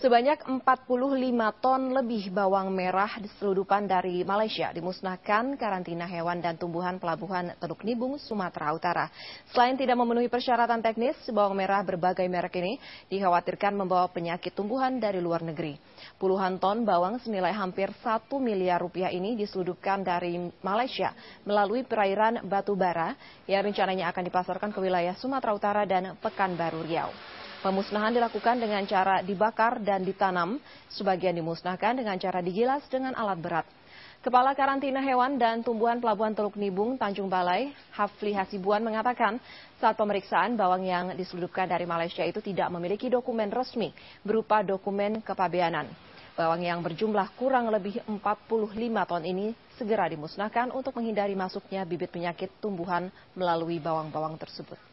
Sebanyak 45 ton lebih bawang merah diseludupan dari Malaysia dimusnahkan karantina hewan dan tumbuhan pelabuhan Teluk Nibung, Sumatera Utara. Selain tidak memenuhi persyaratan teknis, bawang merah berbagai merek ini dikhawatirkan membawa penyakit tumbuhan dari luar negeri. Puluhan ton bawang senilai hampir 1 miliar rupiah ini diseludupkan dari Malaysia melalui perairan Batubara yang rencananya akan dipasarkan ke wilayah Sumatera Utara dan Pekanbaru Riau. Pemusnahan dilakukan dengan cara dibakar dan ditanam, sebagian dimusnahkan dengan cara digilas dengan alat berat. Kepala Karantina Hewan dan Tumbuhan Pelabuhan Teluk Nibung, Tanjung Balai, Hafli Hasibuan mengatakan saat pemeriksaan bawang yang diseludupkan dari Malaysia itu tidak memiliki dokumen resmi berupa dokumen kepabeanan. Bawang yang berjumlah kurang lebih 45 ton ini segera dimusnahkan untuk menghindari masuknya bibit penyakit tumbuhan melalui bawang-bawang tersebut.